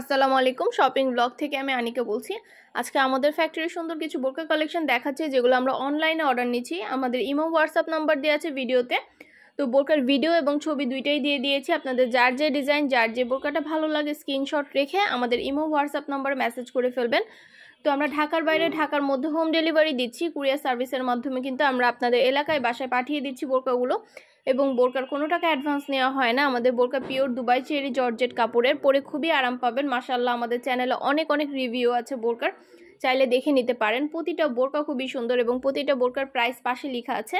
আসসালামু আলাইকুম shopping blog থেকে আমি আনিকে বলছি আজকে আমাদের ফ্যাক্টরির সুন্দর কিছু বোরকা কালেকশন দেখাচ্ছে যেগুলো আমরা অনলাইনে অর্ডার নিচ্ছি আমাদের ইমো হোয়াটসঅ্যাপ নাম্বার দেওয়া আছে ভিডিওতে তো বোরকার ভিডিও এবং ছবি দুইটাই দিয়ে দিয়েছি আপনাদের যার যে ডিজাইন যার যে বোরকাটা ভালো লাগে স্ক্রিনশট রেখে আমাদের ইমো হোয়াটসঅ্যাপ নাম্বারে মেসেজ করে ফেলবেন তো আমরা ঢাকার বাইরে ঢাকার মধ্যে হোম ডেলিভারি দিচ্ছি কুরিয়ার সার্ভিসের মাধ্যমে কিন্তু আমরা আপনাদের এলাকায় বাসায় পাঠিয়ে দিচ্ছি বোরকাগুলো এবং বোরকার কোনো টাকা অ্যাডভান্স নেওয়া হয় না আমাদের বোরকা পিওর দুবাই চেরি জর্জেট কাপড়ের পরে খুবই আরাম পাবেন মাসাল্লাহ আমাদের চ্যানেলে অনেক অনেক রিভিউ আছে বোরকার চাইলে দেখে নিতে পারেন প্রতিটা বোরকা খুবই সুন্দর এবং প্রতিটা বোরকার প্রাইস পাশে লেখা আছে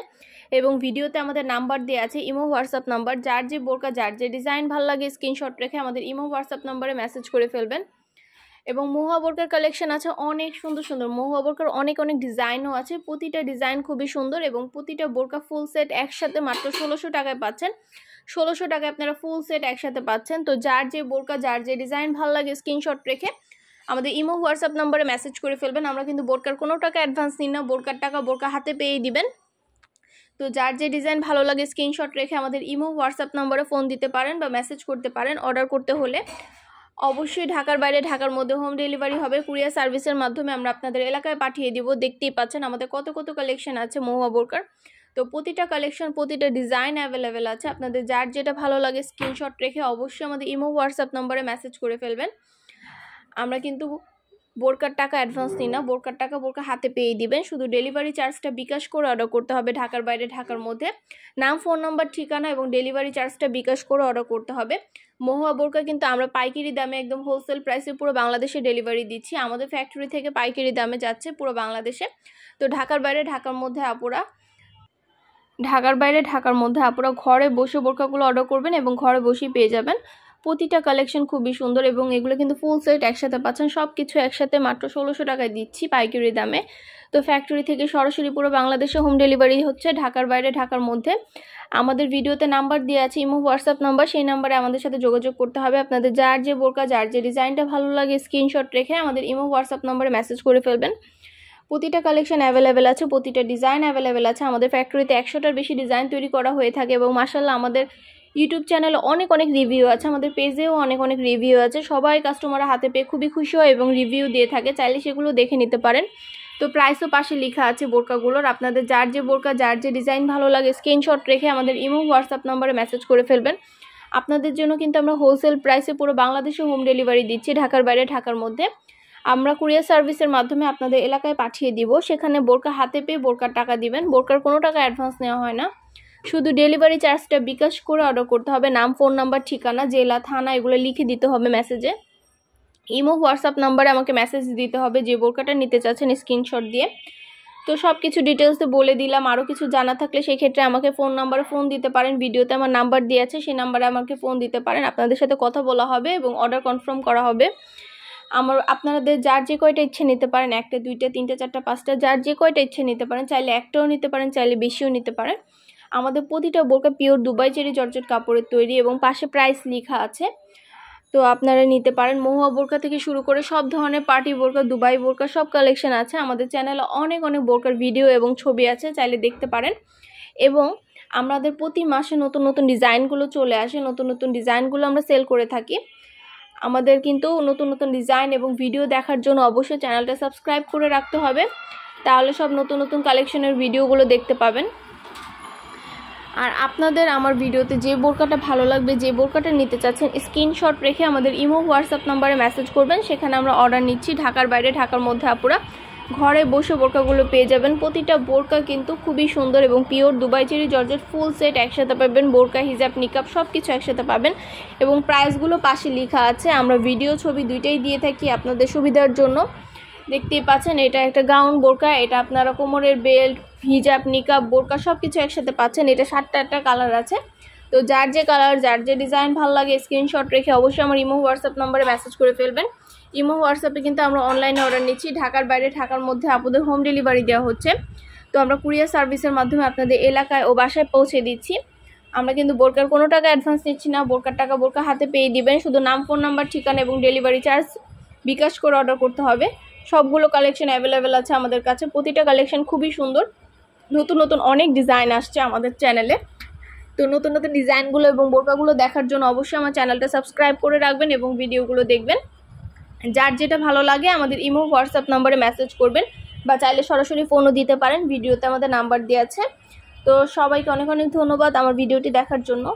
এবং ভিডিওতে আমাদের নাম্বার দেওয়া আছে ইমো হোয়াটসঅ্যাপ নাম্বার যার যে বোরকা যার যে ডিজাইন ভালো লাগে স্ক্রিনশট রেখে আমাদের ইমো হোয়াটসঅ্যাপ নাম্বারে মেসেজ করে ফেলবেন এবং মহুয়া কালেকশান কালেকশন আছে অনেক সুন্দর সুন্দর মহুয়া অনেক অনেক ডিজাইনও আছে প্রতিটা ডিজাইন খুবই সুন্দর এবং প্রতিটা বোরকা ফুল সেট একসাথে মাত্র ষোলোশো টাকায় পাচ্ছেন ষোলোশো টাকায় আপনারা ফুল সেট একসাথে পাচ্ছেন তো যার যে বোরকা যার যে ডিজাইন ভালো লাগে স্ক্রিনশট রেখে আমাদের ইমো হোয়াটসঅ্যাপ নম্বরে মেসেজ করে ফেলবেন আমরা কিন্তু বোরকার কোনো টাকা অ্যাডভান্স নিই না বোরকার টাকা বোরকা হাতে পেয়ে দিবেন তো যার যে ডিজাইন ভালো লাগে স্ক্রিনশট রেখে আমাদের ইমো হোয়াটসঅ্যাপ নম্বরে ফোন দিতে পারেন বা মেসেজ করতে পারেন অর্ডার করতে হলে অবশ্যই ঢাকার বাইরে ঢাকার মধ্যে হোম ডেলিভারি হবে কুরিয়ার সার্ভিসের মাধ্যমে আমরা আপনাদের এলাকায় পাঠিয়ে দিব দেখতেই পাচ্ছেন আমাদের কত কত কালেকশন আছে মহুয়া বোরকার তো প্রতিটা কালেকশন প্রতিটা ডিজাইন অ্যাভেলেবেল আছে আপনাদের যার যেটা ভালো লাগে স্ক্রিনশট রেখে অবশ্যই আমাদের ইমো হোয়াটসঅ্যাপ নম্বরে মেসেজ করে ফেলবেন আমরা কিন্তু বোরকার টাকা অ্যাডভান্স নিন না বোরকার টাকা বোরকা হাতে পেয়ে দিবেন শুধু ডেলিভারি চার্জটা বিকাশ করে অর্ডার করতে হবে ঢাকার বাইরে ঢাকার মধ্যে নাম ফোন নম্বর ঠিকানা এবং ডেলিভারি চার্জটা বিকাশ করে অর্ডার করতে হবে মহুয়া বোরকা কিন্তু আমরা পাইকারি দামে একদম হোলসেল প্রাইসে পুরো বাংলাদেশে ডেলিভারি দিচ্ছি আমাদের ফ্যাক্টরি থেকে পাইকারি দামে যাচ্ছে পুরো বাংলাদেশে তো ঢাকার বাইরে ঢাকার মধ্যে আপুরা ঢাকার বাইরে ঢাকার মধ্যে আপনারা ঘরে বসে বোরকাগুলো অর্ডার করবেন এবং ঘরে বসেই পেয়ে যাবেন প্রতিটা কালেকশন খুবই সুন্দর এবং এগুলো কিন্তু ফুল সেট একসাথে পাচ্ছেন সব কিছু একসাথে মাত্র ষোলোশো টাকায় দিচ্ছি পাইকারি দামে তো ফ্যাক্টরি থেকে সরাসরি পুরো বাংলাদেশে হোম ডেলিভারি হচ্ছে ঢাকার বাইরে ঢাকার মধ্যে আমাদের ভিডিওতে নাম্বার দেওয়া আছে ইমো হোয়াটসঅ্যাপ নাম্বার সেই নাম্বারে আমাদের সাথে যোগাযোগ করতে হবে আপনাদের যার যে বোরকা যার যে ডিজাইনটা ভালো লাগে স্ক্রিনশট রেখে আমাদের ইমো হোয়াটসঅ্যাপ নাম্বারে মেসেজ করে ফেলবেন প্রতিটা কালেকশন অ্যাভেলেবেল আছে প্রতিটা ডিজাইন অ্যাভেলেবেল আছে আমাদের ফ্যাক্টরিতে একশোটার বেশি ডিজাইন তৈরি করা হয়ে থাকে এবং মার্শাল্লাহ আমাদের ইউটিউব চ্যানেলে অনেক অনেক রিভিউ আছে আমাদের পেজেও অনেক অনেক রিভিউ আছে সবাই কাস্টমাররা হাতে পেয়ে খুবই খুশি হয় এবং রিভিউ দিয়ে থাকে চাইলে সেগুলো দেখে নিতে পারেন তো প্রাইসও পাশে লেখা আছে বোরকাগুলোর আপনাদের যার যে বোরকা যার যে ডিজাইন ভালো লাগে স্ক্রিনশট রেখে আমাদের ইমো হোয়াটসঅ্যাপ নম্বরে মেসেজ করে ফেলবেন আপনাদের জন্য কিন্তু আমরা হোলসেল প্রাইসে পুরো বাংলাদেশে হোম ডেলিভারি দিচ্ছি ঢাকার বাইরে ঢাকার মধ্যে আমরা কুরিয়ার সার্ভিসের মাধ্যমে আপনাদের এলাকায় পাঠিয়ে দিব সেখানে বোরকা হাতে পেয়ে বোরকার টাকা দিবেন বোরকার কোনো টাকা অ্যাডভান্স নেওয়া হয় না শুধু ডেলিভারি চার্জটা বিকাশ করে অর্ডার করতে হবে নাম ফোন নাম্বার ঠিকানা জেলা থানা এগুলো লিখে দিতে হবে মেসেজে ইমো হোয়াটসঅ্যাপ নাম্বারে আমাকে মেসেজ দিতে হবে যে বোরকাটা নিতে চাচ্ছেন স্ক্রিনশট দিয়ে তো সব কিছু ডিটেলস তো বলে দিলাম আরও কিছু জানা থাকলে সেই ক্ষেত্রে আমাকে ফোন নাম্বারে ফোন দিতে পারেন ভিডিওতে আমার নাম্বার দিয়ে আছে সেই নাম্বারে আমাকে ফোন দিতে পারেন আপনাদের সাথে কথা বলা হবে এবং অর্ডার কনফার্ম করা হবে আমার আপনাদের যার যে কয়টা ইচ্ছে নিতে পারেন একটা দুইটা তিনটা চারটা পাঁচটা যার যে কয়টা ইচ্ছে নিতে পারেন চাইলে একটাও নিতে পারেন চাইলে বেশিও নিতে পারেন আমাদের প্রতিটা বোরকা পিওর দুবাই চেরি জর্জট কাপড়ের তৈরি এবং পাশে প্রাইস লেখা আছে তো আপনারা নিতে পারেন মহুয়া বোরকা থেকে শুরু করে সব ধরনের পার্টি বোরকা দুবাই বোরকা সব কালেকশন আছে আমাদের চ্যানেলে অনেক অনেক বোরকার ভিডিও এবং ছবি আছে চাইলে দেখতে পারেন এবং আমাদের প্রতি মাসে নতুন নতুন ডিজাইনগুলো চলে আসে নতুন নতুন ডিজাইনগুলো আমরা সেল করে থাকি আমাদের কিন্তু নতুন নতুন ডিজাইন এবং ভিডিও দেখার জন্য অবশ্যই চ্যানেলটা সাবস্ক্রাইব করে রাখতে হবে তাহলে সব নতুন নতুন কালেকশনের ভিডিওগুলো দেখতে পাবেন আর আপনাদের আমার ভিডিওতে যে বোরকাটা ভালো লাগবে যে বোরকাটা নিতে চাচ্ছেন স্ক্রিনশট রেখে আমাদের ইমো হোয়াটসঅ্যাপ নাম্বারে মেসেজ করবেন সেখানে আমরা অর্ডার নিচ্ছি ঢাকার বাইরে ঢাকার মধ্যে আপুরা ঘরে বসে বোরকাগুলো পেয়ে যাবেন প্রতিটা বোরকা কিন্তু খুবই সুন্দর এবং পিওর দুবাই চেরি জর্জের ফুল সেট একসাথে পাবেন বোরকা হিজাব নিকাপ সব কিছু একসাথে পাবেন এবং প্রাইসগুলো পাশে লেখা আছে আমরা ভিডিও ছবি দুইটাই দিয়ে থাকি আপনাদের সুবিধার জন্য দেখতেই পাচ্ছেন এটা একটা গাউন বোরকা এটা আপনারা কোমরের বেল্ট হিজাব নিকাপ বোরকা সব কিছু একসাথে পাচ্ছেন এটা সাতটা একটা কালার আছে তো যার যে কালার যার যে ডিজাইন ভালো লাগে স্ক্রিনশট রেখে অবশ্যই আমার ইমো হোয়াটসঅ্যাপ নম্বরে মেসেজ করে ফেলবেন ইমো হোয়াটসঅ্যাপে কিন্তু আমরা অনলাইনে অর্ডার নিচ্ছি ঢাকার বাইরে ঢাকার মধ্যে আপনাদের হোম ডেলিভারি দেওয়া হচ্ছে তো আমরা কুরিয়ার সার্ভিসের মাধ্যমে আপনাদের এলাকায় ও বাসায় পৌঁছে দিচ্ছি আমরা কিন্তু বোরকার কোনো টাকা অ্যাডভান্স নিচ্ছি না বোরকার টাকা বোরকা হাতে পেয়ে দিবেন শুধু নাম ফোন নাম্বার ঠিকানা এবং ডেলিভারি চার্জ বিকাশ করে অর্ডার করতে হবে সবগুলো কালেকশন অ্যাভেলেবেল আছে আমাদের কাছে প্রতিটা কালেকশন খুবই সুন্দর নতুন নতুন অনেক ডিজাইন আসছে আমাদের চ্যানেলে তো নতুন নতুন ডিজাইনগুলো এবং বোরকাগুলো দেখার জন্য অবশ্যই আমার চ্যানেলটা সাবস্ক্রাইব করে রাখবেন এবং ভিডিওগুলো দেখবেন যার যেটা ভালো লাগে আমাদের ইমো হোয়াটসঅ্যাপ নম্বরে মেসেজ করবেন বা চাইলে সরাসরি ফোনও দিতে পারেন ভিডিওতে আমাদের নাম্বার দেওয়া আছে তো সবাইকে অনেক অনেক ধন্যবাদ আমার ভিডিওটি দেখার জন্য